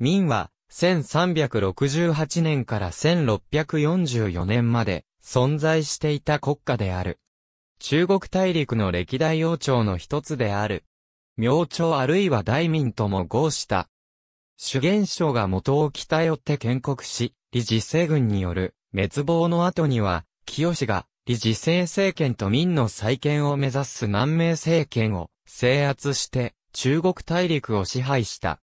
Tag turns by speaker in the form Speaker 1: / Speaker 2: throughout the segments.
Speaker 1: 明
Speaker 2: は、1368年から1644年まで存在していた国家である。中国大陸の歴代王朝の一つである。明朝あるいは大民とも合した。主元省が元を北寄って建国し、李自政軍による滅亡の後には、清が李自政政権と民の再建を目指す南明政権を制圧して中国大陸を支配した。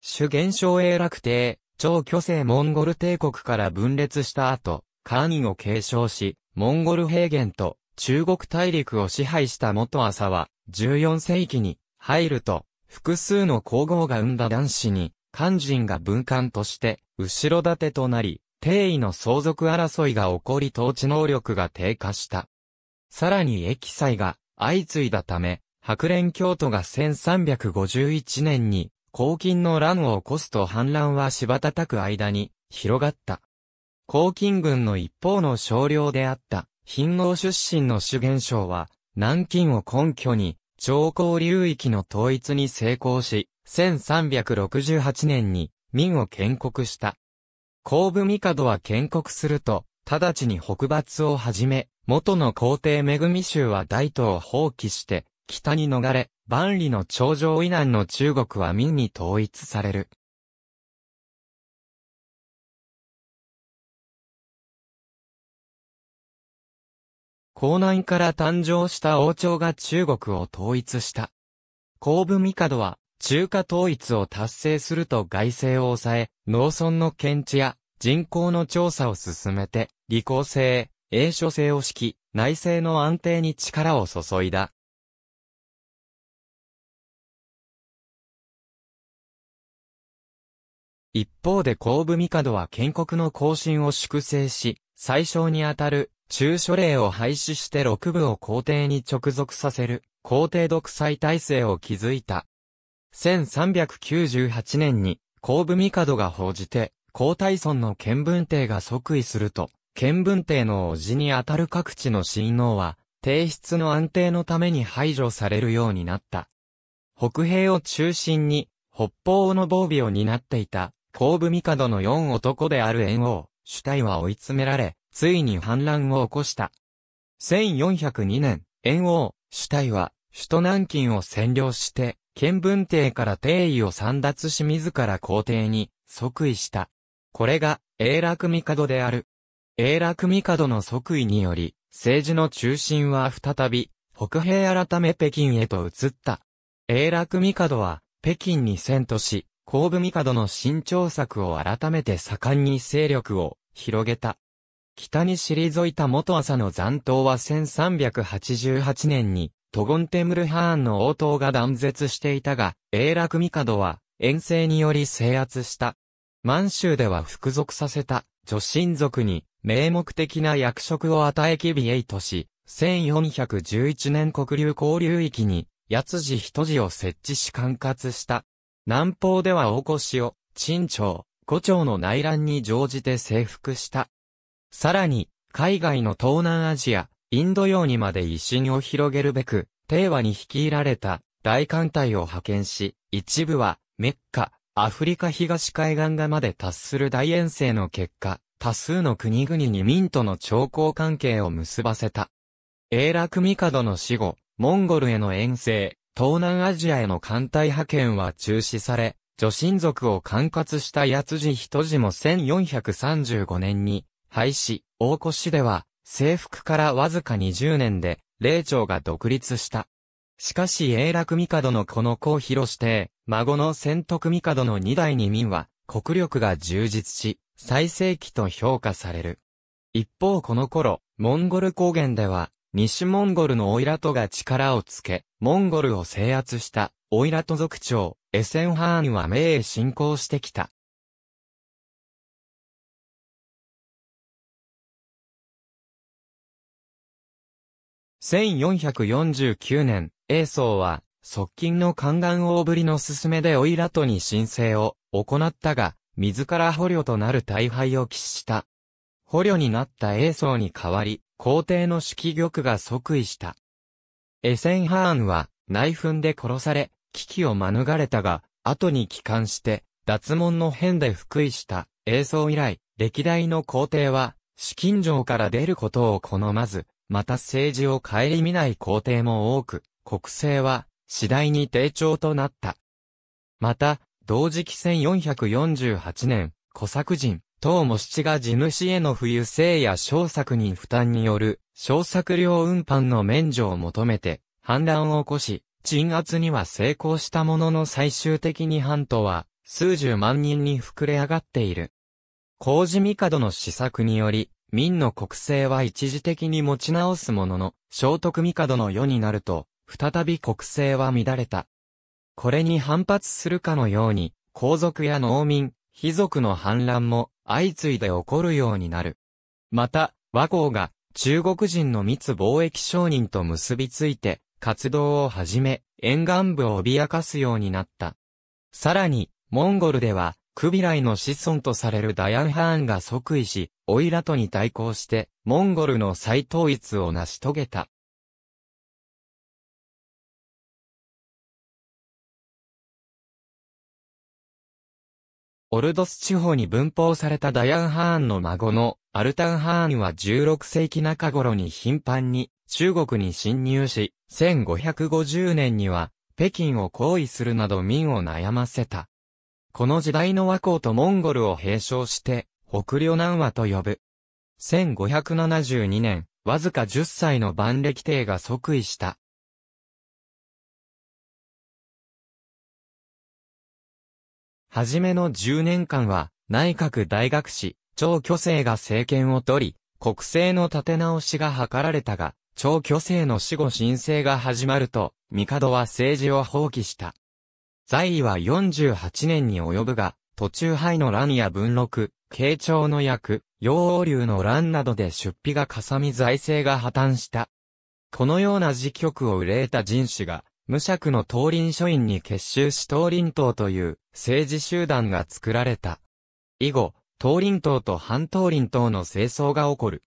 Speaker 2: 主現象永楽帝、超巨星モンゴル帝国から分裂した後、漢位を継承し、モンゴル平原と中国大陸を支配した元朝は、14世紀に入ると、複数の皇后が生んだ男子に、漢人が文官として、後ろ盾となり、帝位の相続争いが起こり統治能力が低下した。さらに益災が相次いだため、白蓮教徒が1351年に黄金の乱を起こすと反乱はた叩く間に広がった。黄金軍の一方の少量であった貧王出身の主元将は南京を根拠に長江流域の統一に成功し、1368年に民を建国した。後部帝は建国すると、直ちに北伐を始め、元の皇帝恵州は大都を放棄して、北に逃れ、万里の長城以南の中国は明に統一される。江南から誕生した王朝が中国を統一した。皇部帝は中華統一を達成すると外政を抑え、農村の検地や人口の調査を進めて、利口性、英書性を敷き、内政の安定に力を注いだ。一方で後部帝は建国の行進を粛清し、最小にあたる中書令を廃止して六部を皇帝に直属させる皇帝独裁体制を築いた。1398年に後部帝が報じて、皇太孫の見文帝が即位すると、見文帝の叔父にあたる各地の親王は、帝室の安定のために排除されるようになった。北平を中心に、北方の防備を担っていた後部帝の四男である炎王、主体は追い詰められ、ついに反乱を起こした。1402年、炎王、主体は、首都南京を占領して、建文帝から帝位を散奪し自ら皇帝に即位した。これが、永楽帝である。永楽帝の即位により、政治の中心は再び、北平改め北京へと移った。永楽帝は、北京に遷都し、神武帝の新調策を改めて盛んに勢力を広げた。北に退いた元朝の残党は1388年に、トゴンテムルハーンの応答が断絶していたが、英楽帝は遠征により制圧した。満州では服属させた女神族に名目的な役職を与えキビエイとし、1411年国流交流域に、八字一字を設置し管轄した。南方では大越を、陳朝、五朝の内乱に乗じて征服した。さらに、海外の東南アジア、インド洋にまで威信を広げるべく、平和に率いられた、大艦隊を派遣し、一部は、メッカ、アフリカ東海岸がまで達する大遠征の結果、多数の国々に民との朝貢関係を結ばせた。永楽帝の死後、モンゴルへの遠征、東南アジアへの艦隊派遣は中止され、女神族を管轄した八辻人字も1435年に廃止、大越では征服からわずか20年で霊長が独立した。しかし永楽帝のこの子披広して、孫の仙徳帝の二代に民は国力が充実し、最盛期と評価される。一方この頃、モンゴル高原では、西モンゴルのオイラトが力をつけ、モンゴルを制圧したオイラト族長、エセンハーンは明へ侵攻してきた。1449年、英宗は、側近の宦官大ぶりの勧めでオイラトに申請を行ったが、自ら捕虜となる大敗を喫した。捕虜になった英宗に代わり、皇帝の指揮玉が即位した。エセンハーンは内紛で殺され、危機を免れたが、後に帰還して、脱門の変で復位した、英宗以来、歴代の皇帝は、資金城から出ることを好まず、また政治を顧みない皇帝も多く、国政は、次第に低調となった。また、同時期1448年、小作人、当も七が地主への富裕性や小作人負担による、小作量運搬の免除を求めて、反乱を起こし、鎮圧には成功したものの最終的に半島は、数十万人に膨れ上がっている。工事帝の施策により、民の国政は一時的に持ち直すものの、聖徳帝の世になると、再び国政は乱れた。これに反発するかのように、皇族や農民、貴族の反乱も相次いで起こるようになる。また、和光が中国人の密貿易商人と結びついて活動を始め、沿岸部を脅かすようになった。さらに、モンゴルでは、クビライの子孫とされるダヤンハーンが即位し、オイラトに対抗して、モンゴル
Speaker 1: の再統一を成し遂げた。
Speaker 3: オルド
Speaker 2: ス地方に分封されたダヤン・ハーンの孫のアルタン・ハーンは16世紀中頃に頻繁に中国に侵入し、1550年には北京を行為するなど民を悩ませた。この時代の和光とモンゴルを併称して、北領南和と呼ぶ。1572年、わずか10歳の万暦帝が即位した。
Speaker 1: はじめの10年間
Speaker 2: は、内閣大学士、長巨星が政権を取り、国政の立て直しが図られたが、長巨星の死後申請が始まると、帝は政治を放棄した。在位は48年に及ぶが、途中廃の乱や文禄、慶長の役、陽王流の乱などで出費がかさみ財政が破綻した。このような辞局を憂えた人士が、無釈の東林書院に結集し東林党という政治集団が作られた。以後、東林党と半東林党の清掃が起こる。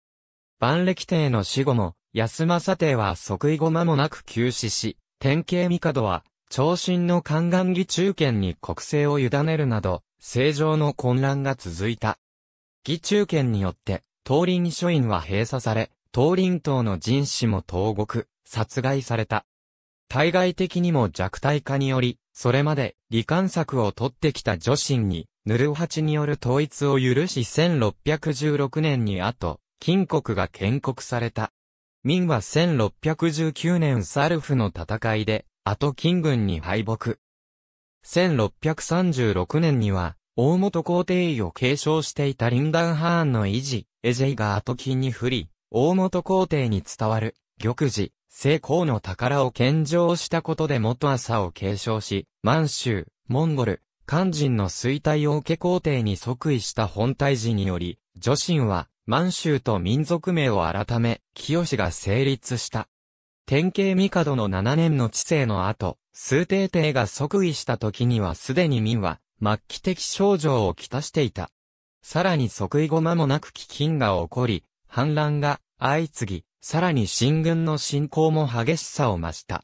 Speaker 2: 万暦帝の死後も、安政帝は即位後間もなく急死し、天啓帝は、長身の宦官義中堅に国政を委ねるなど、政情の混乱が続いた。義中堅によって、東林書院は閉鎖され、東林党の人士も投獄、殺害された。対外的にも弱体化により、それまで、罹患策を取ってきた女神に、ヌルハチによる統一を許し1616年に後、金国が建国された。明は1619年サルフの戦いで、後金軍に敗北。1636年には、大元皇帝位を継承していたリンダンハーンの維持、エジェイが後金に不利、大元皇帝に伝わる、玉子。成功の宝を献上したことで元朝を継承し、満州、モンゴル、漢人の衰退を受け皇帝に即位した本体時により、女神は満州と民族名を改め、清が成立した。天啓帝の7年の治世の後、数帝帝が即位した時にはすでに民は、末期的症状をきたしていた。さらに即位後間もなく飢饉が起こり、反乱が相次ぎ、さらに進軍の進行も激しさを増した。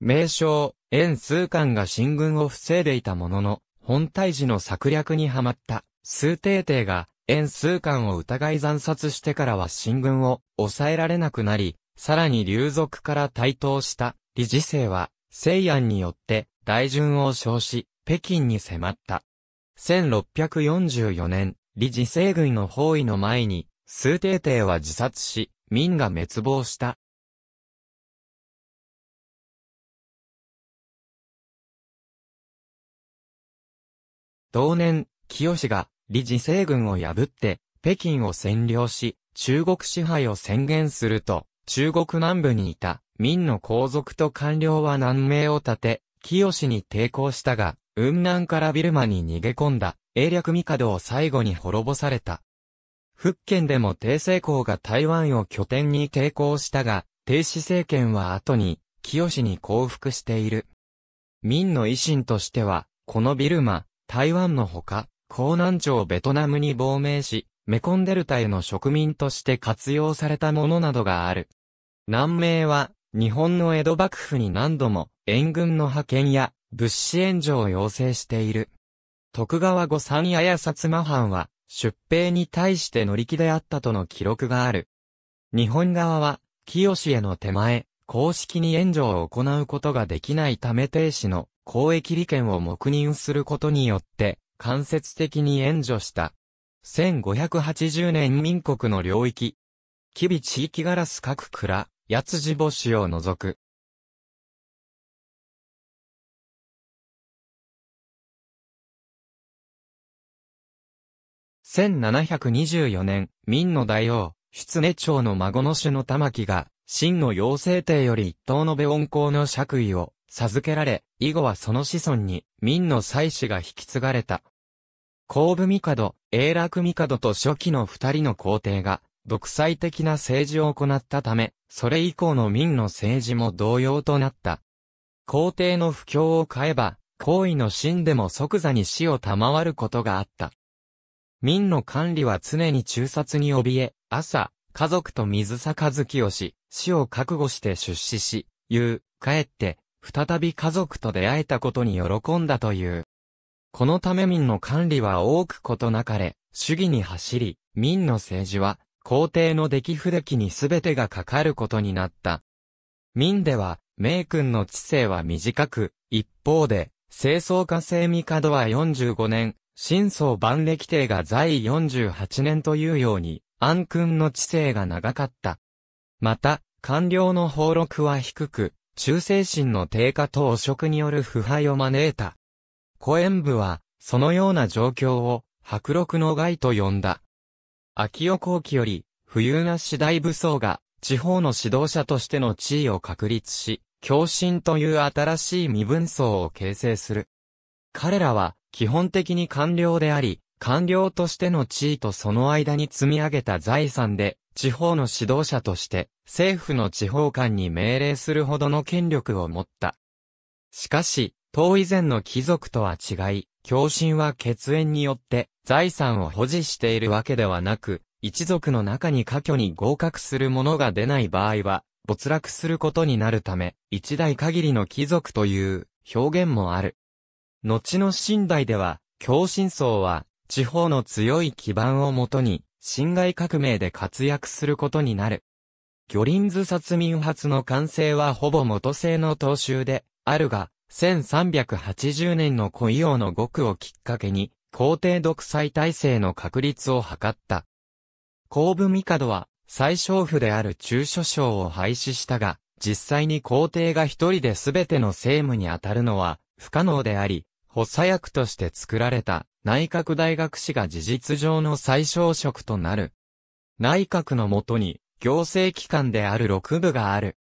Speaker 2: 名称、円数官が進軍を防いでいたものの、本体時の策略にはまった、数帝帝が、円数官を疑い残殺してからは進軍を抑えられなくなり、さらに流族から台頭した、理事政は、西安によって、大順を称し、北京に迫った。1644年、理事政軍の包囲の前に、数帝帝は自殺し、
Speaker 1: 明が滅亡した。同年、清
Speaker 2: が、理事政軍を破って、北京を占領し、中国支配を宣言すると、中国南部にいた、明の皇族と官僚は南名を立て、清に抵抗したが、雲南からビルマに逃げ込んだ、英略帝を最後に滅ぼされた。福建でも帝政公が台湾を拠点に抵抗したが、帝史政権は後に、清に降伏している。民の維新としては、このビルマ、台湾のほか、江南町ベトナムに亡命し、メコンデルタへの植民として活用されたものなどがある。南明は、日本の江戸幕府に何度も、援軍の派遣や、物資援助を要請している。徳川御三家や薩摩藩は、出兵に対して乗り気であったとの記録がある。日本側は、清への手前、公式に援助を行うことができないため停止の公益利権を黙認することによって、間接的に援助した。1580年民国の領域。吉備地域ガラス各蔵、八つ地母子を除く。1724年、明の大王、出根町の孫の主の玉木が、真の妖精帝より一等のベ温厚公の爵位を授けられ、以後はその子孫に、民の妻子が引き継がれた。後部帝、永楽帝と初期の二人の皇帝が、独裁的な政治を行ったため、それ以降の民の政治も同様となった。皇帝の不況を変えば、皇位の真でも即座に死を賜ることがあった。民の管理は常に中殺に怯え、朝、家族と水杯をし、死を覚悟して出資し、言う、帰って、再び家族と出会えたことに喜んだという。このため民の管理は多くことなかれ、主義に走り、民の政治は、皇帝の出来不出来に全てがかかることになった。民では、名君の知性は短く、一方で、清掃家政帝は45年、新宗万暦帝が在位48年というように、安君の知性が長かった。また、官僚の俸禄は低く、忠誠心の低下と汚職による腐敗を招いた。古演部は、そのような状況を、白禄の害と呼んだ。秋代後期より、富裕な次第武装が、地方の指導者としての地位を確立し、共振という新しい身分層を形成する。彼らは、基本的に官僚であり、官僚としての地位とその間に積み上げた財産で、地方の指導者として、政府の地方官に命令するほどの権力を持った。しかし、当以前の貴族とは違い、共振は血縁によって財産を保持しているわけではなく、一族の中に科挙に合格する者が出ない場合は、没落することになるため、一代限りの貴族という表現もある。後の信台では、共振層は、地方の強い基盤をもとに、侵害革命で活躍することになる。魚林図殺民発の完成はほぼ元製の踏襲で、あるが、1380年の古伊王の極をきっかけに、皇帝独裁体制の確立を図った。後部帝は、最小府である中書省を廃止したが、実際に皇帝が一人で全ての政務に当たるのは不可能であり、補佐役として作られた内閣大学士が事実上の最小職となる。内閣のもとに行政機関である六部がある。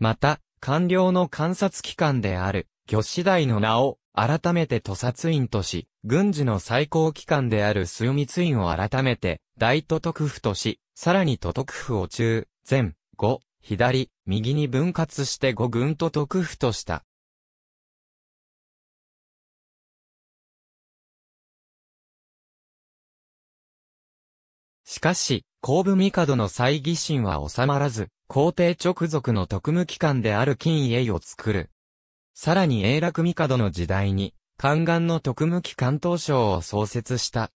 Speaker 2: また、官僚の観察機関である、御師大の名を改めて都殺院とし、軍事の最高機関である枢密院を改めて、大都督府とし、さらに都督府を中、前、後、左、右に分割して五軍都督府とした。
Speaker 1: かし、後部帝の猜疑心は
Speaker 2: 収まらず、皇帝直属の特務機関である金家を作る。さらに永楽帝の時代に、宦官の特務機関当省を創設した。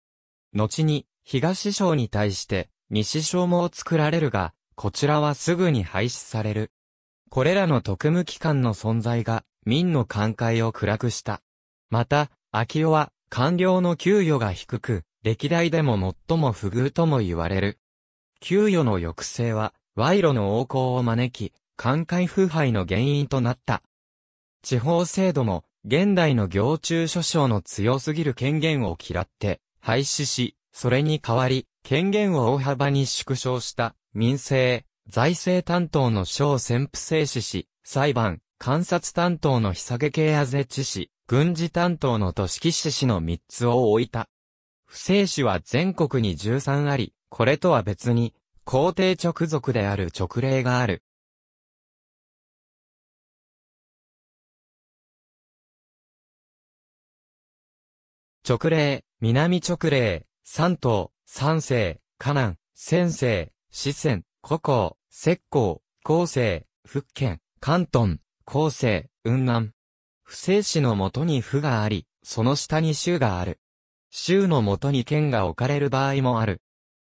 Speaker 2: 後に、東省に対して、西省も作られるが、こちらはすぐに廃止される。これらの特務機関の存在が、民の寛解を暗くした。また、秋代は、官僚の給与が低く、歴代でも最も不遇とも言われる。給与の抑制は、賄賂の横行を招き、寛解腐敗の原因となった。地方制度も、現代の行中諸省の強すぎる権限を嫌って、廃止し、それに代わり、権限を大幅に縮小した民政、財政担当の省潜伏制止し、裁判、観察担当の日下げ系あぜ知氏、軍事担当の都市騎士氏の3つを置いた。不正史は全国に13あり、これとは別に、皇帝直属
Speaker 1: である直令がある。直令、南直
Speaker 2: 令、三島、三世、河南、先世、四川、古江、石膏、江西、福建、関東、江西、雲南。不正史のもとに府があり、その下に州がある。州のもとに県が置かれる場合もある。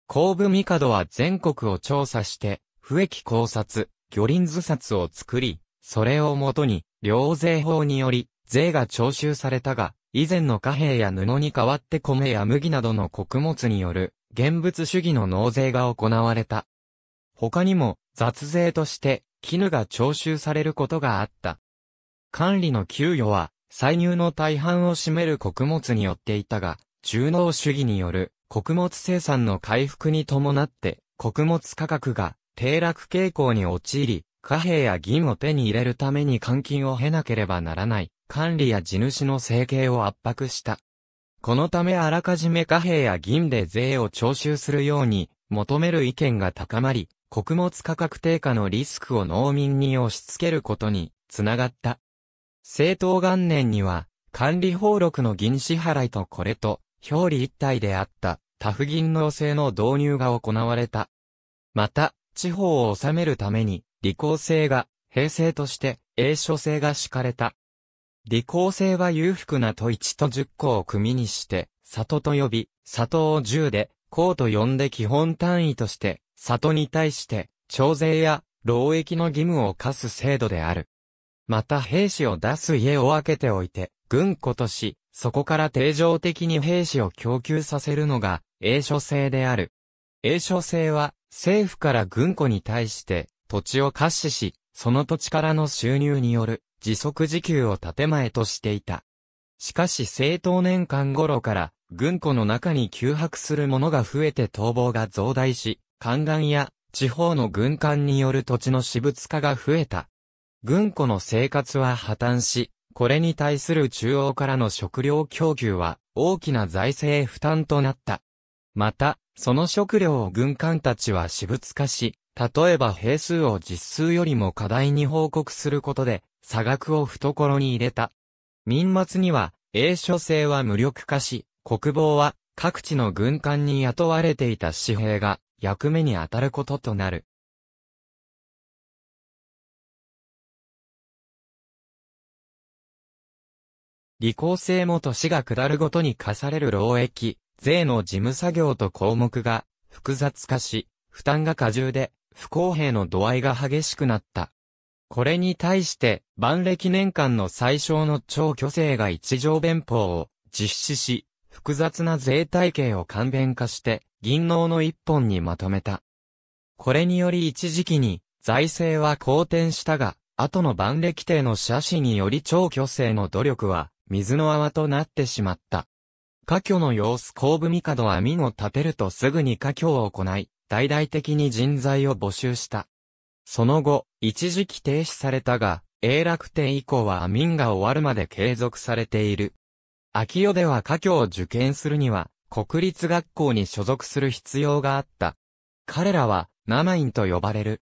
Speaker 2: 後部帝は全国を調査して、不益考察、魚林図札を作り、それをもとに、領税法により、税が徴収されたが、以前の貨幣や布に代わって米や麦などの穀物による、現物主義の納税が行われた。他にも、雑税として、絹が徴収されることがあった。管理の給与は、歳入の大半を占める穀物によっていたが、中農主義による穀物生産の回復に伴って、穀物価格が低落傾向に陥り、貨幣や銀を手に入れるために換金を経なければならない、管理や地主の生計を圧迫した。このためあらかじめ貨幣や銀で税を徴収するように求める意見が高まり、穀物価格低下のリスクを農民に押し付けることにつながった。政党元年には、管理法録の銀支払いとこれと、表裏一体であった、タフ銀納制の導入が行われた。また、地方を治めるために、理工制が、平成として、英書制が敷かれた。理工制は裕福な都一と十個を組にして、里と呼び、里を十で、公と呼んで基本単位として、里に対して、徴税や、労役の義務を課す制度である。また兵士を出す家を開けておいて、軍庫とし、そこから定常的に兵士を供給させるのが、栄書制である。栄書制は、政府から軍庫に対して、土地を貸しし、その土地からの収入による、自足自給を建前としていた。しかし政党年間頃から、軍庫の中に休迫するものが増えて逃亡が増大し、宦官や地方の軍艦による土地の私物化が増えた。軍庫の生活は破綻し、これに対する中央からの食料供給は大きな財政負担となった。また、その食料を軍艦たちは私物化し、例えば兵数を実数よりも課題に報告することで、差額を懐に入れた。民末には、英書制は無力化し、国防は各地の軍艦に雇われていた紙幣が役目に当たることとなる。理工性も年が下るごとに課される労役、税の事務作業と項目が複雑化し、負担が過重で、不公平の度合いが激しくなった。これに対して、万歴年間の最小の超巨星が一条弁法を実施し、複雑な税体系を簡便化して、銀能の一本にまとめた。これにより一時期に、財政は好転したが、後の万歴帝の写真により超巨星の努力は、水の泡となってしまった。家居の様子後部帝は民を立てるとすぐに家居を行い、大々的に人材を募集した。その後、一時期停止されたが、永楽天以降は民が終わるまで継続されている。秋代では家教を受験するには、国立学校に所属する必要があった。彼らは、生院と呼ばれる。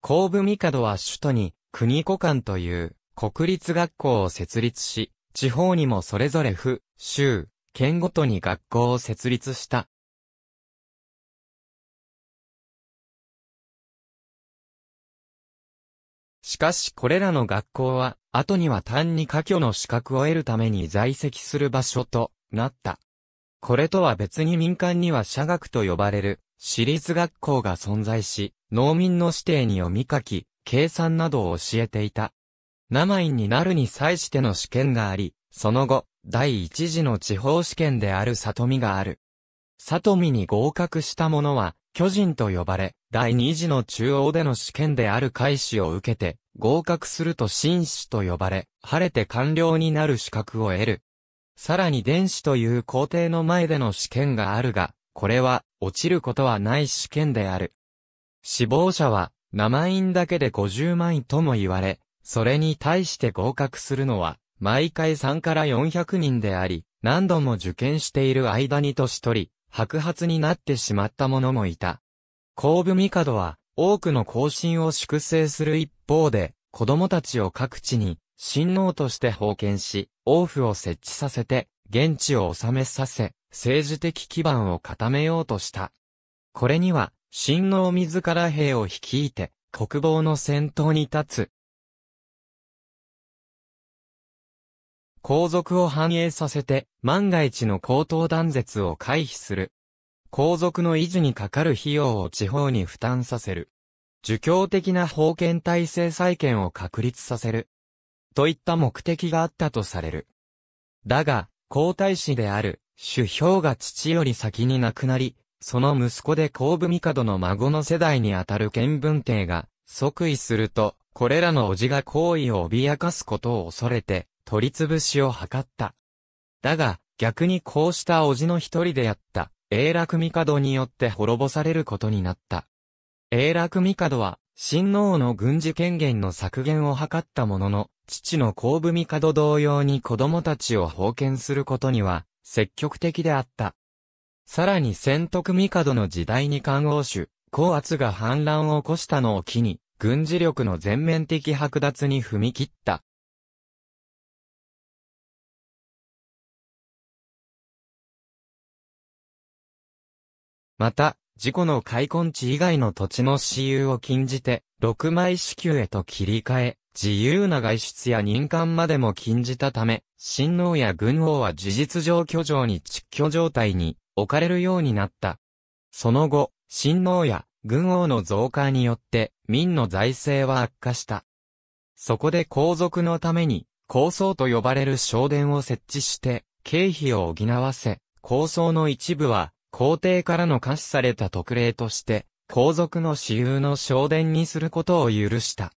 Speaker 2: 後部帝は首都に、国古館という、国立学校を設立し、地方にもそれぞれ府、州、県ごとに学校を
Speaker 1: 設立した。しかしこれらの学校は、後には単
Speaker 2: に科挙の資格を得るために在籍する場所となった。これとは別に民間には社学と呼ばれる、私立学校が存在し、農民の指定に読み書き、計算などを教えていた。生院になるに際しての試験があり、その後、第一次の地方試験である里見がある。里見に合格した者は、巨人と呼ばれ、第二次の中央での試験である開始を受けて、合格すると紳士と呼ばれ、晴れて官僚になる資格を得る。さらに電子という皇帝の前での試験があるが、これは、落ちることはない試験である。死亡者は、生院だけで50万位とも言われ、それに対して合格するのは、毎回3から400人であり、何度も受験している間に年取り、白髪になってしまった者もいた。後部帝は、多くの更進を粛清する一方で、子供たちを各地に、親王として封建し、王府を設置させて、現地を治めさせ、政治的基盤を固めようとした。これには、親王自ら兵を
Speaker 1: 率いて、国防の先頭に立つ、
Speaker 2: 皇族を反映させて、万が一の高等断絶を回避する。皇族の維持にかかる費用を地方に負担させる。儒教的な封建体制再建を確立させる。といった目的があったとされる。だが、皇太子である、主表が父より先に亡くなり、その息子で皇武帝の孫の世代にあたる剣文帝が、即位すると、これらの叔父が皇位を脅かすことを恐れて、取り潰しを図った。だが、逆にこうした叔父の一人であった、永楽帝によって滅ぼされることになった。永楽帝は、親王の軍事権限の削減を図ったものの、父の後部帝同様に子供たちを封建することには、積極的であった。さらに仙徳帝の時代に官王主、高圧が反乱を起こしたのを機に、軍事力の全面的剥奪に踏み切った。また、事故の開墾地以外の土地の私有を禁じて、6枚支給へと切り替え、自由な外出や任官までも禁じたため、親王や軍王は事実上居城に実居状態に置かれるようになった。その後、親王や軍王の増加によって、民の財政は悪化した。そこで皇族のために、高層と呼ばれる商殿を設置して、経費を補わせ、高層の一部は、皇帝からの可視された特例として、皇族の私有の昇殿にすることを許した。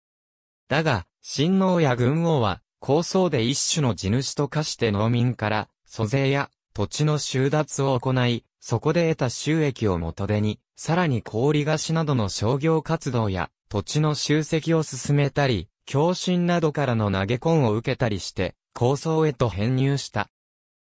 Speaker 2: だが、親王や軍王は、高層で一種の地主と化して農民から、租税や土地の収奪を行い、そこで得た収益を元手に、さらに氷菓子などの商業活動や、土地の集積を進めたり、共振などからの投げ込んを受けたりして、高層へと編入した。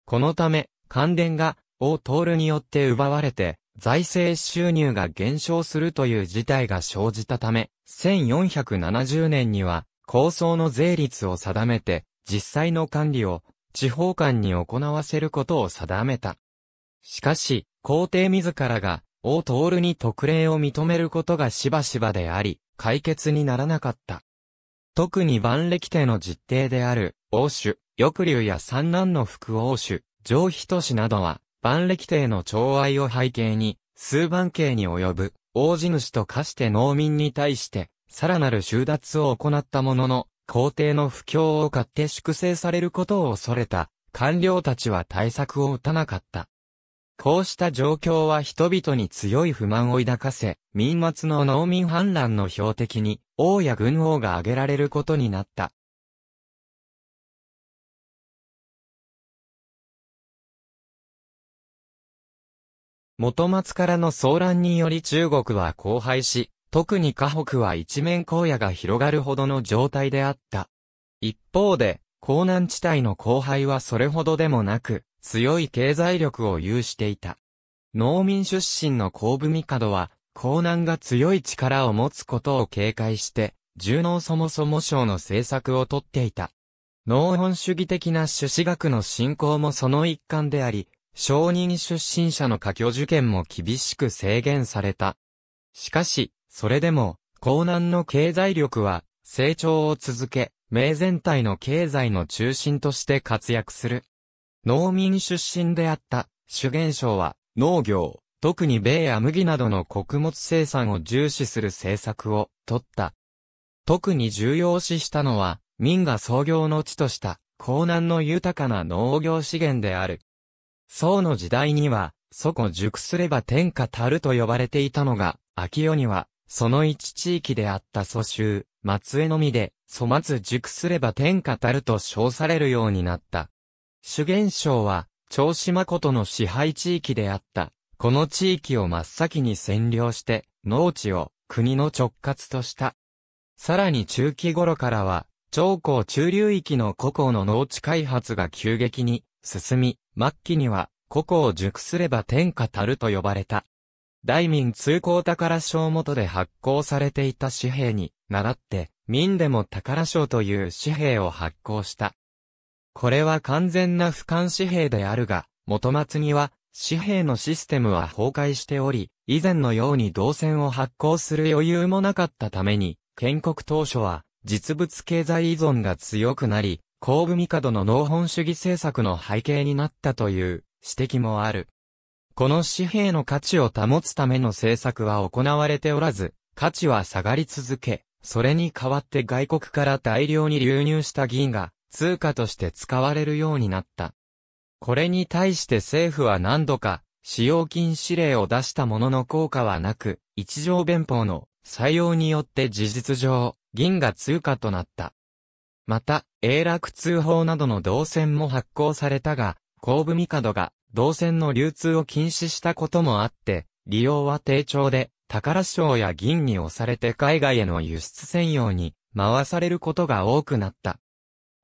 Speaker 2: このため、関連がを通るによって奪われて、財政収入が減少するという事態が生じたため、1470年には、構想の税率を定めて、実際の管理を地方間に行わせることを定めた。しかし、皇帝自らが、王徹に特例を認めることがしばしばであり、解決にならなかった。特に万歴帝の実定である、王主、翼竜や三男の副王主、上都市などは、万暦帝の寵愛を背景に、数万系に及ぶ、大地主と化して農民に対して、さらなる収奪を行ったものの、皇帝の不況を買って粛清されることを恐れた、官僚たちは対策を打たなかった。こうした状況は人々に強い不満を抱かせ、民末の農民反乱の標的に、王や軍王が挙げられることになった。元松からの騒乱により中国は荒廃し、特に河北は一面荒野が広がるほどの状態であった。一方で、江南地帯の荒廃はそれほどでもなく、強い経済力を有していた。農民出身の皇武帝は、江南が強い力を持つことを警戒して、重農そもそも省の政策をとっていた。農本主義的な朱子学の信仰もその一環であり、商人出身者の科挙受験も厳しく制限された。しかし、それでも、江南の経済力は、成長を続け、明全体の経済の中心として活躍する。農民出身であった、主元省は、農業、特に米や麦などの穀物生産を重視する政策を、取った。特に重要視したのは、民が創業の地とした、江南の豊かな農業資源である。宋の時代には、祖古熟すれば天下たると呼ばれていたのが、秋代には、その一地域であった蘇州、松江のみで、祖末熟すれば天下たると称されるようになった。主元省は、長島ことの支配地域であった。この地域を真っ先に占領して、農地を国の直轄とした。さらに中期頃からは、長江中流域の古江の農地開発が急激に進み、末期には、古古を熟すれば天下たると呼ばれた。大民通行宝賞元で発行されていた紙幣に、習って、民でも宝賞という紙幣を発行した。これは完全な俯瞰紙幣であるが、元末には、紙幣のシステムは崩壊しており、以前のように銅線を発行する余裕もなかったために、建国当初は、実物経済依存が強くなり、後部帝の農本主義政策の背景になったという指摘もある。この紙幣の価値を保つための政策は行われておらず、価値は下がり続け、それに代わって外国から大量に流入した銀が通貨として使われるようになった。これに対して政府は何度か使用禁止令を出したものの効果はなく、一条弁法の採用によって事実上、銀が通貨となった。また、永楽通報などの銅線も発行されたが、後部帝が銅線の流通を禁止したこともあって、利用は低調で、宝賞や銀に押されて海外への輸出専用に回されることが多くなった。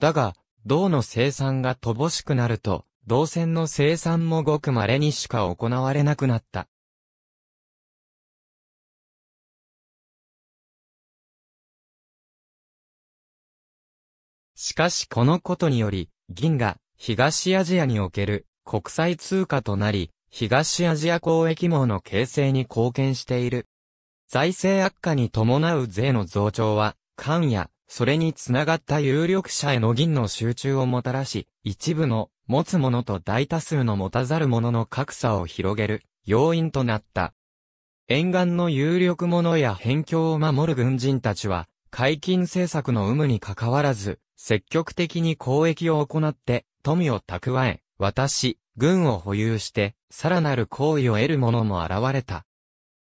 Speaker 2: だが、銅の生産が乏しくなると、銅線の生産もごく稀にしか行
Speaker 1: われなくなった。しかしこのこと
Speaker 2: により、銀が東アジアにおける国際通貨となり、東アジア交易網の形成に貢献している。財政悪化に伴う税の増長は、官や、それにつながった有力者への銀の集中をもたらし、一部の持つ者と大多数の持たざる者の格差を広げる要因となった。沿岸の有力者や辺境を守る軍人たちは、解禁政策の有無にかかわらず、積極的に交易を行って、富を蓄え、私、軍を保有して、さらなる行為を得る者も現れた。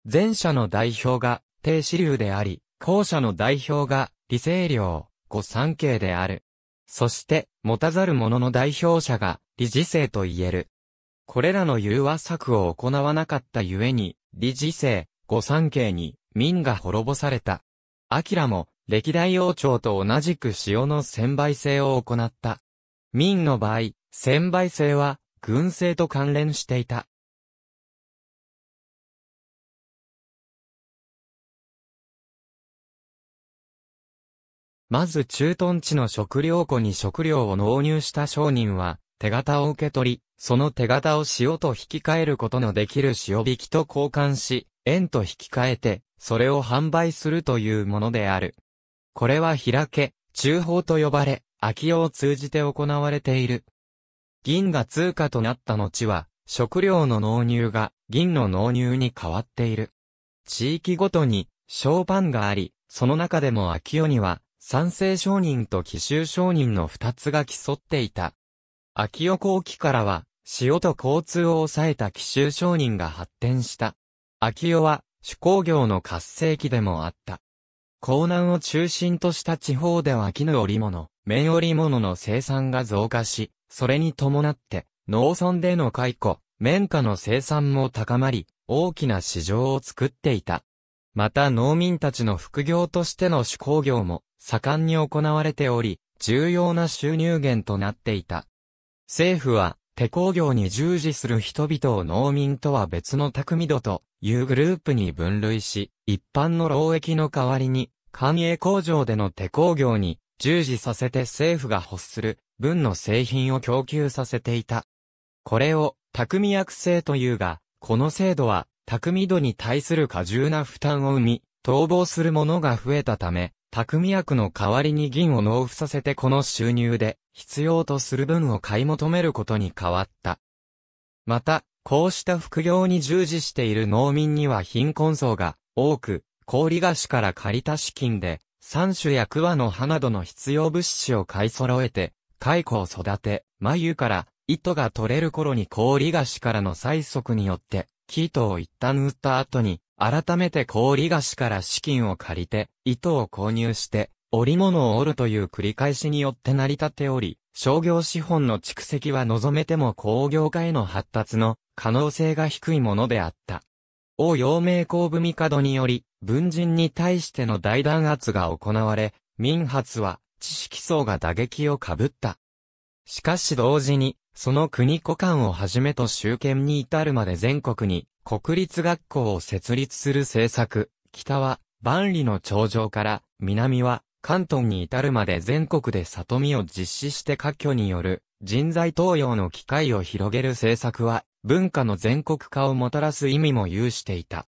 Speaker 2: 前者の代表が、低支流であり、後者の代表が、理性領、御三系である。そして、持たざる者の代表者が、理事性と言える。これらの融和策を行わなかったゆえに、理事性、御三系に、民が滅ぼされた。アキラも、歴代王朝と同じく塩の専売制を行った。明の場合、専売制は、軍政と関連していた。まず駐屯地の食料庫に食料を納入した商人は、手形を受け取り、その手形を塩と引き換えることのできる塩引きと交換し、円と引き換えて、それを販売するというものである。これは開け、中法と呼ばれ、秋葉を通じて行われている。銀が通貨となった後は、食料の納入が銀の納入に変わっている。地域ごとに商販があり、その中でも秋代には、賛成商人と奇襲商人の二つが競っていた。秋代後期からは、塩と交通を抑えた奇襲商人が発展した。秋代は、手工業の活性期でもあった。江南を中心とした地方では絹織物、綿織物の生産が増加し、それに伴って、農村での解雇、綿花の生産も高まり、大きな市場を作っていた。また農民たちの副業としての手工業も盛んに行われており、重要な収入源となっていた。政府は、手工業に従事する人々を農民とは別の匠度というグループに分類し、一般の労役の代わりに官営工場での手工業に従事させて政府が欲する分の製品を供給させていた。これを匠薬制というが、この制度は匠度に対する過重な負担を生み、逃亡する者が増えたため、匠役の代わりに銀を納付させてこの収入で必要とする分を買い求めることに変わった。また、こうした副業に従事している農民には貧困層が多く、氷菓子から借りた資金で、三種や桑の葉などの必要物資を買い揃えて、蚕を育て、眉から糸が取れる頃に氷菓子からの催促によって、生糸を一旦売った後に、改めて氷菓子から資金を借りて、糸を購入して、織物を織るという繰り返しによって成り立っており、商業資本の蓄積は望めても工業化への発達の可能性が低いものであった。王陽明公文帝により、文人に対しての大弾圧が行われ、民発は知識層が打撃をかぶった。しかし同時に、その国古間をはじめと集権に至るまで全国に国立学校を設立する政策、北は万里の長城から南は関東に至るまで全国で里見を実施して科挙による人材登用の機会を広げる政策は文化の全国化をもたらす意味も有していた。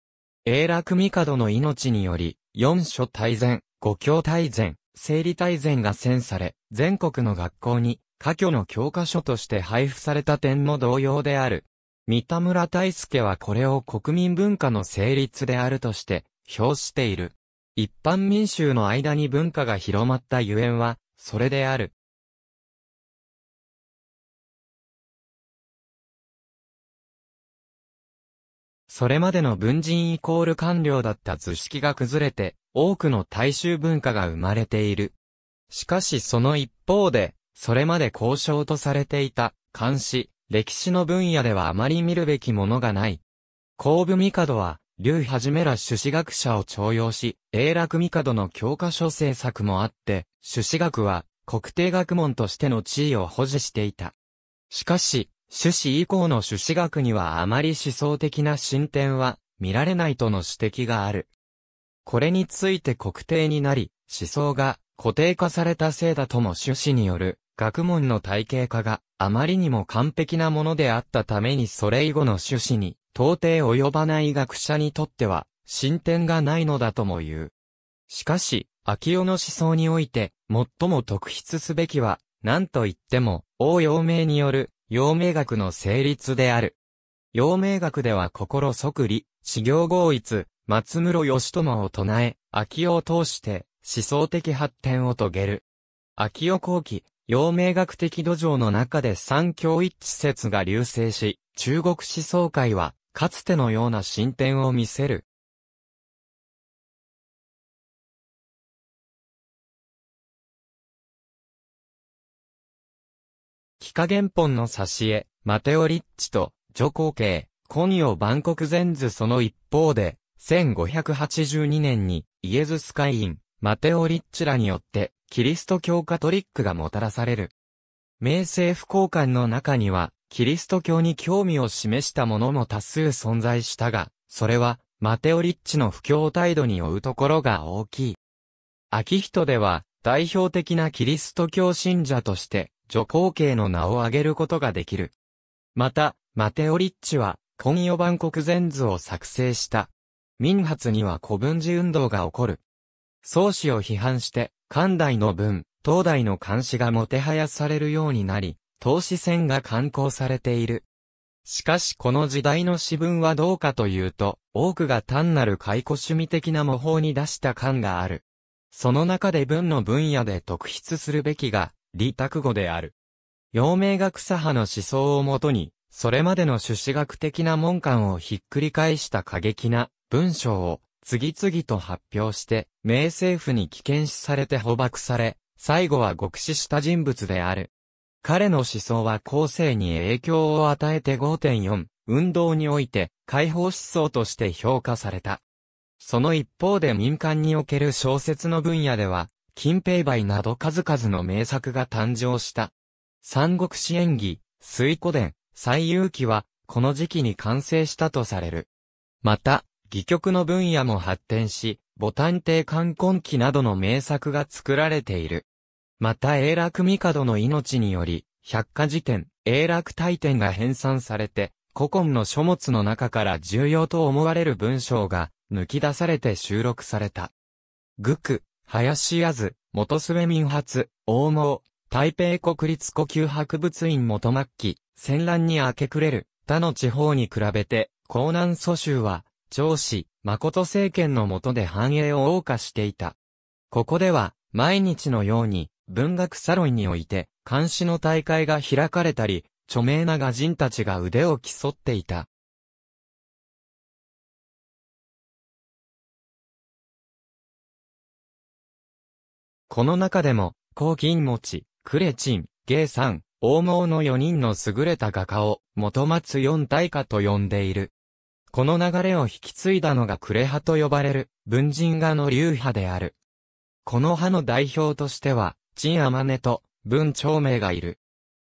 Speaker 2: 永楽帝の命により、四所大全、五教大全、整理大全が遷され、全国の学校に、科挙の教科書として配布された点も同様である。三田村大輔はこれを国民文化の成立であるとして、表している。一般民衆の間に文化が広まったゆえんは、それである。それまでの文人イコール官僚だった図式が崩れて、多くの大衆文化が生まれている。しかしその一方で、それまで交渉とされていた、監視、歴史の分野ではあまり見るべきものがない。後部帝は、劉はじめら朱子学者を徴用し、永楽帝の教科書制作もあって、朱子学は、国定学問としての地位を保持していた。しかし、朱子以降の朱子学にはあまり思想的な進展は見られないとの指摘がある。これについて国定になり、思想が固定化されたせいだとも朱子による学問の体系化があまりにも完璧なものであったためにそれ以後の朱子に到底及ばない学者にとっては進展がないのだとも言う。しかし、秋代の思想において最も特筆すべきは、何と言っても、応用名による陽明学の成立である。陽明学では心即理、修行合一、松室義友を唱え、秋を通して思想的発展を遂げる。秋代後期、陽明学的土壌の中で三教一致説が流星し、中国思想界は、かつてのような進展を見せる。幾何原本の挿絵、マテオリッチと、女皇系、コニオバンコク・ゼンズその一方で、1582年に、イエズス会員、マテオリッチらによって、キリスト教カトリックがもたらされる。明政府交換の中には、キリスト教に興味を示したもも多数存在したが、それは、マテオリッチの不教態度に追うところが大きい。秋人では、代表的なキリスト教信者として、女皇系の名を挙げることができる。また、マテオリッチは、今予万国全図を作成した。民発には古文字運動が起こる。宗氏を批判して、漢代の文、東代の漢詩がもてはやされるようになり、投資戦が刊行されている。しかしこの時代の詩文はどうかというと、多くが単なる解雇趣味的な模倣に出した感がある。その中で文の分野で特筆するべきが、李卓語である。陽明学左派の思想をもとに、それまでの朱子学的な門間をひっくり返した過激な文章を次々と発表して、明政府に危険視されて捕獲され、最後は極死した人物である。彼の思想は後世に影響を与えて5.4運動において解放思想として評価された。その一方で民間における小説の分野では、金平梅など数々の名作が誕生した。三国志演義、水古伝、最遊記は、この時期に完成したとされる。また、戯曲の分野も発展し、ボタン帝冠婚記などの名作が作られている。また、永楽帝の命により、百科事典、永楽大典が編纂されて、古今の書物の中から重要と思われる文章が抜き出されて収録された。愚句、林屋図、元末民発、大毛、台北国立呼吸博物院元末期、戦乱に明け暮れる、他の地方に比べて、江南蘇州は、長子、誠政権の下で繁栄を謳歌していた。ここでは、毎日のように、文学サロンにおいて、監視の大会が開かれたり、著名な画人たちが腕を競っていた。この中でも、黄金持、クレチン、ゲイさん、王毛の4人の優れた画家を、元松四大家と呼んでいる。この流れを引き継いだのが呉派と呼ばれる、文人画の流派である。この派の代表としては、陳天音と文長明がいる。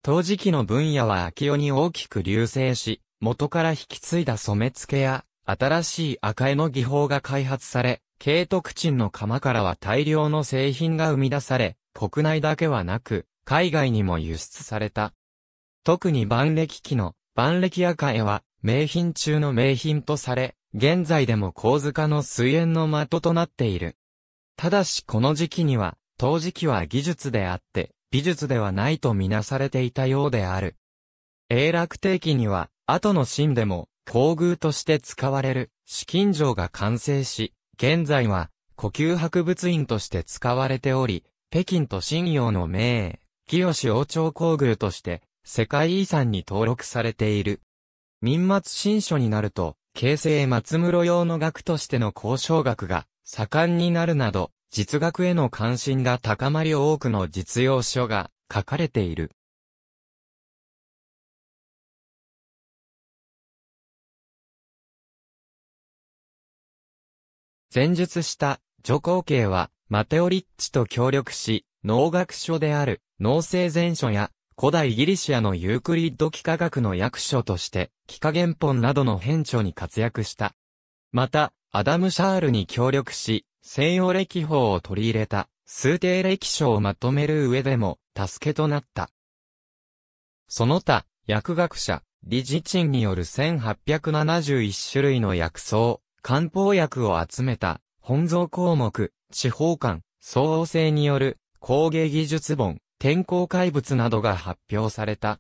Speaker 2: 当時期の分野は秋代に大きく流星し、元から引き継いだ染付や、新しい赤絵の技法が開発され、慶徳鎮の窯からは大量の製品が生み出され、国内だけはなく、海外にも輸出された。特に万暦期の万暦赤絵は名品中の名品とされ、現在でも甲塚の水煙の的となっている。ただしこの時期には、陶磁器は技術であって、美術ではないとみなされていたようである。永楽帝期には、後の秦でも、皇宮として使われる、紫金城が完成し、現在は、呼吸博物院として使われており、北京と信用の名、清王朝工具として、世界遺産に登録されている。民末新書になると、京成松室用の学としての交渉学が盛んになるなど、実学への関心が高まり多くの実用書が書かれている。
Speaker 1: 前述した女皇帝
Speaker 2: はマテオリッチと協力し、農学書である農政全書や古代ギリシアのユークリッド幾何学の役所として、幾何原本などの編著に活躍した。また、アダム・シャールに協力し、西洋歴法を取り入れた、数定歴書をまとめる上でも、助けとなった。その他、薬学者、理事賃による1871種類の薬草、漢方薬を集めた、本草項目、地方官、総合性による工芸技術本、天候怪物などが発表された。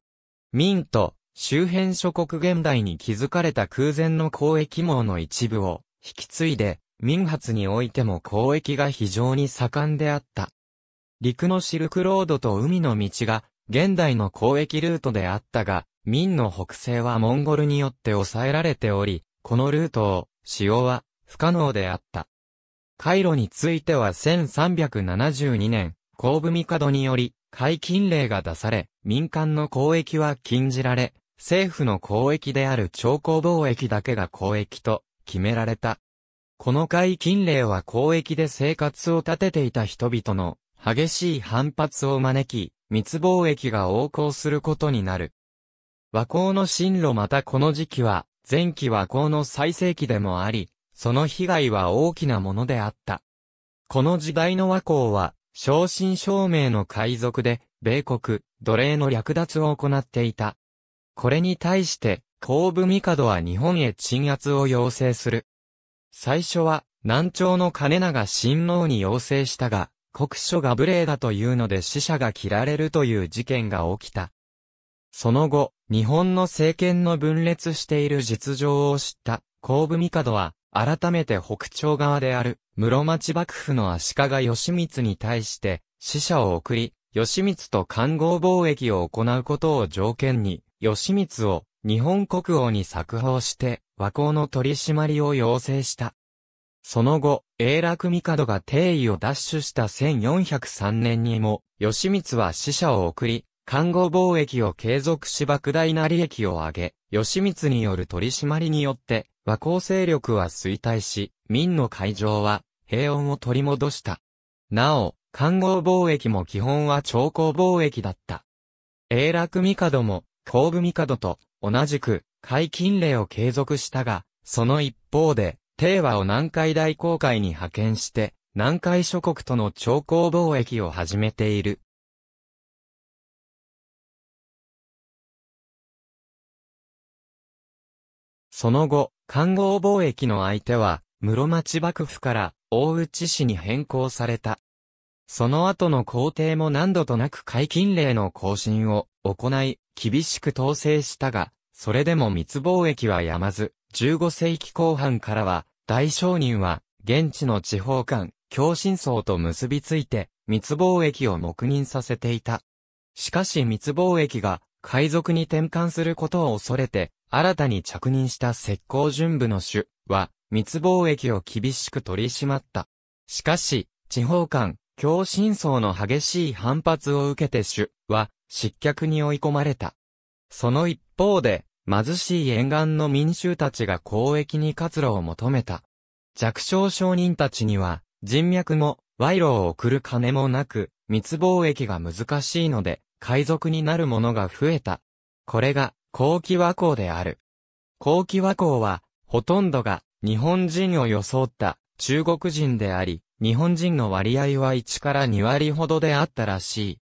Speaker 2: 明と周辺諸国現代に築かれた空前の交易網の一部を引き継いで、民発においても交易が非常に盛んであった。陸のシルクロードと海の道が現代の交易ルートであったが、明の北西はモンゴルによって抑えられており、このルートを使用は不可能であった。回路については1372年、公部帝により解禁令が出され、民間の交易は禁じられ、政府の交易である超高貿易だけが交易と決められた。この解禁令は交易で生活を立てていた人々の激しい反発を招き、密貿易が横行することになる。和光の進路またこの時期は、前期は江の最盛期でもあり、その被害は大きなものであった。この時代の和光は、正真正銘の海賊で、米国、奴隷の略奪を行っていた。これに対して、後部帝は日本へ鎮圧を要請する。最初は、南朝の金長親王に要請したが、国書が無礼だというので死者が切られるという事件が起きた。その後、日本の政権の分裂している実情を知った、神武帝は、改めて北朝側である、室町幕府の足利義満に対して、使者を送り、義満と官合貿易を行うことを条件に、義満を日本国王に作法して、和光の取り締まりを要請した。その後、永楽帝が帝位を奪取した1403年にも、義満は使者を送り、看護貿易を継続し莫大な利益を上げ、吉光による取り締まりによって、和光勢力は衰退し、民の会場は平穏を取り戻した。なお、看護貿易も基本は超高貿易だった。永楽帝も、後部帝と同じく、解禁令を継続したが、その一方で、帝和を南海大航海に派遣して、南海諸国との超高貿易を始めている。その後、官合貿易の相手は、室町幕府から大内市に変更された。その後の皇帝も何度となく解禁令の更新を行い、厳しく統制したが、それでも密貿易はやまず、15世紀後半からは、大商人は、現地の地方官、共振層と結びついて、密貿易を黙認させていた。しかし密貿易が海賊に転換することを恐れて、新たに着任した石膏準部の主は、密貿易を厳しく取り締まった。しかし、地方間、共振層の激しい反発を受けて主は、失脚に追い込まれた。その一方で、貧しい沿岸の民衆たちが交易に活路を求めた。弱小商人たちには、人脈も、賄賂を送る金もなく、密貿易が難しいので、海賊になる者が増えた。これが、後期和光である。後期和光は、ほとんどが、日本人を装った、中国人であり、日本人の割合は1から2割ほどであったらしい。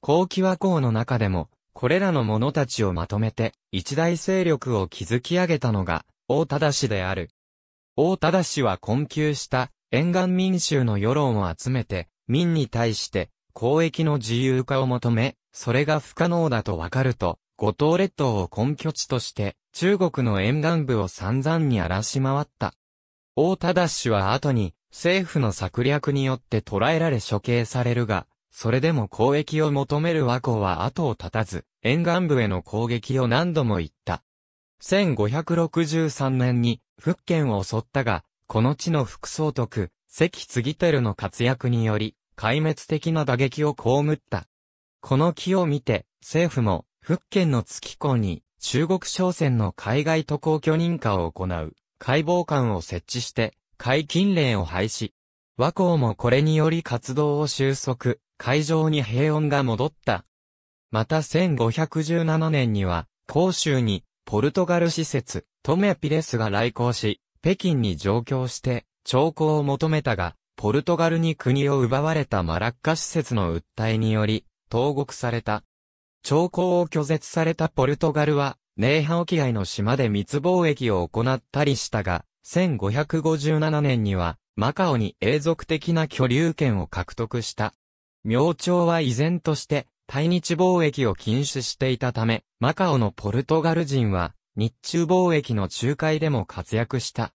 Speaker 2: 後期和光の中でも、これらの者たちをまとめて、一大勢力を築き上げたのが、大忠である。大忠氏は困窮した沿岸民衆の世論を集めて、民に対して交易の自由化を求め、それが不可能だとわかると、五島列島を根拠地として、中国の沿岸部を散々に荒らし回った。大忠氏は後に、政府の策略によって捕らえられ処刑されるが、それでも交易を求める和光は後を絶たず、沿岸部への攻撃を何度も言った。1563年に福建を襲ったが、この地の副総督、関継輝の活躍により、壊滅的な打撃を被った。この木を見て、政府も、福建の月港に、中国商船の海外渡航許認可を行う、解剖官を設置して、海禁令を廃止。和光もこれにより活動を収束、海上に平穏が戻った。また1517年には、広州に、ポルトガル施設、トメピレスが来航し、北京に上京して、兆候を求めたが、ポルトガルに国を奪われたマラッカ施設の訴えにより、投獄された。兆候を拒絶されたポルトガルは、ネーハ沖合の島で密貿易を行ったりしたが、1557年には、マカオに永続的な居留権を獲得した。明朝は依然として、対日貿易を禁止していたため、マカオのポルトガル人は、日中貿易の仲介でも活躍した。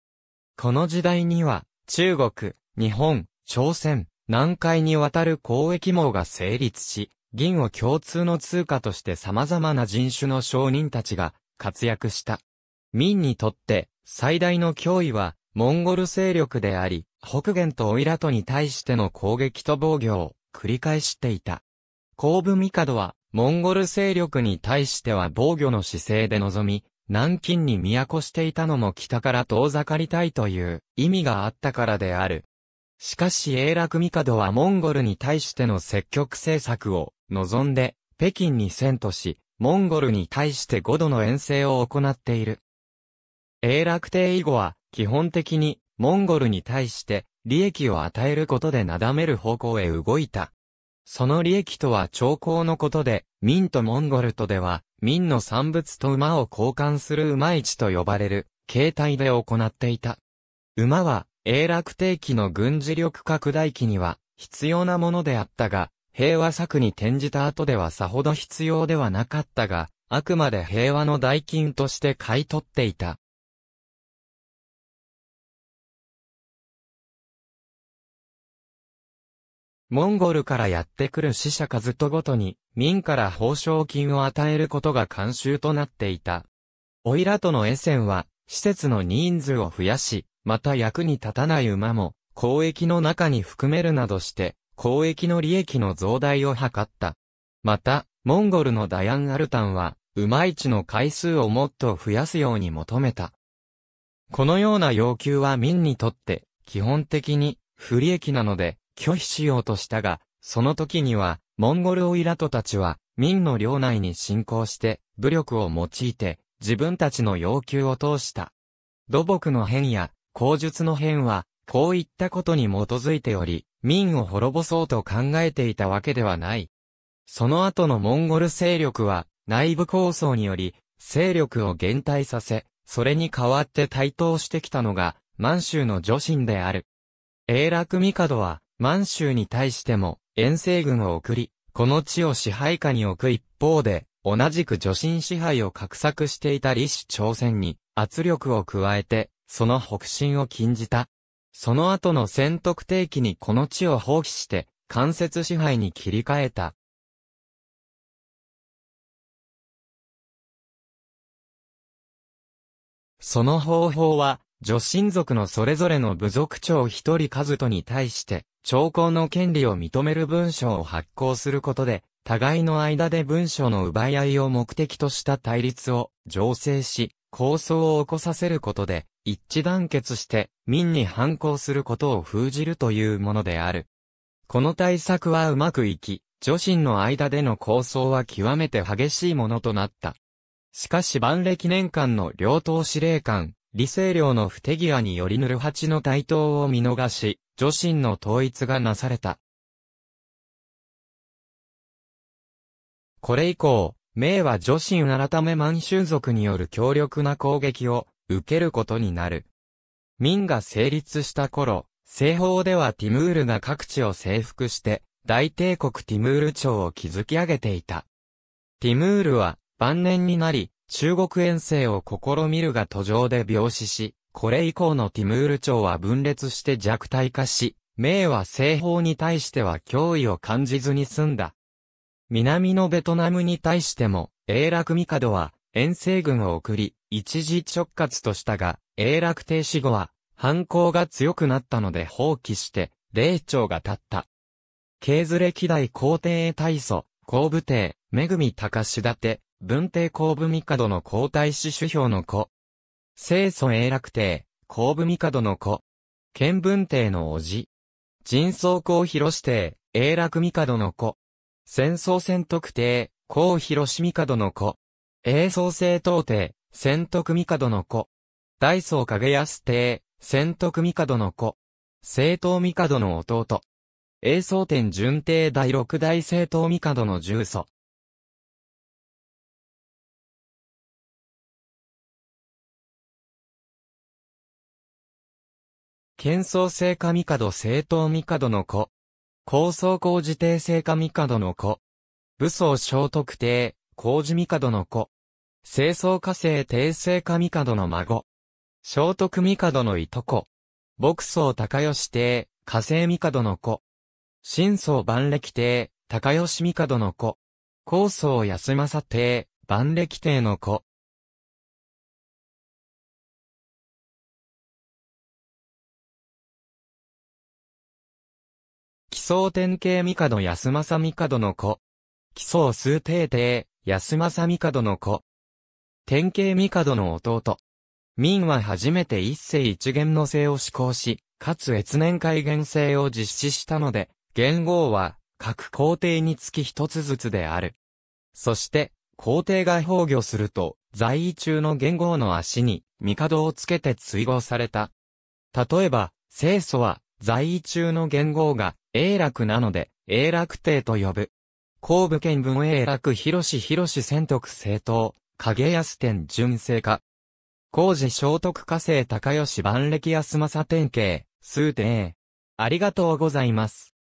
Speaker 2: この時代には、中国、日本、朝鮮、南海にわたる交易網が成立し、銀を共通の通貨として様々な人種の商人たちが活躍した。民にとって最大の脅威はモンゴル勢力であり、北元とオイラトに対しての攻撃と防御を繰り返していた。後部帝はモンゴル勢力に対しては防御の姿勢で臨み、南京に都していたのも北から遠ざかりたいという意味があったからである。しかし英楽帝はモンゴルに対しての積極政策を望んで、北京に遷都し、モンゴルに対して5度の遠征を行っている。英楽帝以後は、基本的に、モンゴルに対して、利益を与えることでなだめる方向へ動いた。その利益とは兆候のことで、民とモンゴルとでは、民の産物と馬を交換する馬市と呼ばれる、形態で行っていた。馬は、永楽帝期の軍事力拡大期には、必要なものであったが、平和策に転じた後ではさほど必要ではなかったが、あくまで平和の代金として買い取っていた。モンゴルからやってくる死者数とごとに、民から報奨金を与えることが慣習となっていた。オイラとのエセンは、施設の人数を増やし、また役に立たない馬も、交易の中に含めるなどして、交易の利益の増大を図った。また、モンゴルのダヤン・アルタンは、馬市の回数をもっと増やすように求めた。このような要求は民にとって、基本的に、不利益なので、拒否しようとしたが、その時には、モンゴルオイラトたちは、民の領内に侵攻して、武力を用いて、自分たちの要求を通した。土木の変や、口述の変は、こういったことに基づいており、民を滅ぼそうと考えていたわけではない。その後のモンゴル勢力は、内部構想により、勢力を減退させ、それに代わって台頭してきたのが、満州の女神である。英楽帝は、満州に対しても、遠征軍を送り、この地を支配下に置く一方で、同じく女神支配を画策していた李氏朝鮮に圧力を加えて、その北進を禁じた。その後の戦特定期にこの地を放棄して、間接支配に切り替えた。その方法は、女神族のそれぞれの部族長一人数とに対して、長考の権利を認める文書を発行することで、互いの間で文書の奪い合いを目的とした対立を醸成し、構想を起こさせることで、一致団結して民に反抗することを封じるというものである。この対策はうまくいき、女神の間での抗争は極めて激しいものとなった。しかし万暦年間の両党司令官、理性領の不手際によりヌルハチの台頭を見逃し、女
Speaker 1: 神の統一がなされた。
Speaker 2: これ以降、明は女神改め満州族による強力な攻撃を受けることになる。明が成立した頃、西方ではティムールが各地を征服して、大帝国ティムール朝を築き上げていた。ティムールは晩年になり、中国遠征を試みるが途上で病死し、これ以降のティムール朝は分裂して弱体化し、明は西方に対しては脅威を感じずに済んだ。南のベトナムに対しても、永楽帝は遠征軍を送り、一時直轄としたが、永楽停止後は、反抗が強くなったので放棄して、霊長が立った。経れ、歴代皇帝へ大祖、皇武帝、恵み高志立て、文帝後部帝の皇太子主表の子。清祖永楽帝、後部帝の子。建文帝の叔父。人宗公広帝、永楽帝の子。戦争戦徳帝、公広帝の子。永宗政統帝、戦徳帝の子。大宗影安帝、戦徳帝の子。政統帝の弟。永宗天順帝第六代政統帝の重祖。
Speaker 1: 建造聖火帝政
Speaker 2: 党帝の子。高僧工寺帝聖火帝の子。武装聖徳帝、工事帝の子。清掃火星帝聖火帝の孫。聖徳帝のいとこ。牧草高吉帝、火星帝の子。神宗万暦帝、高吉帝の子。
Speaker 1: 高僧安政帝、万暦帝の子。宗典型帝安政帝の子。奇想
Speaker 2: 数帝帝、安政帝の子。典型帝の弟。明は初めて一世一元の制を施行し、かつ越年改元制を実施したので、元号は各皇帝につき一つずつである。そして、皇帝が崩御すると、在位中の元号の足に、帝をつけて追合された。例えば、清祖は、在位中の元号が、永楽なので、永楽帝と呼ぶ。公武県文永楽広広仙徳政党、影安天純正化。工事聖徳家政高吉万暦安政典型、数点あり
Speaker 1: がとうございます。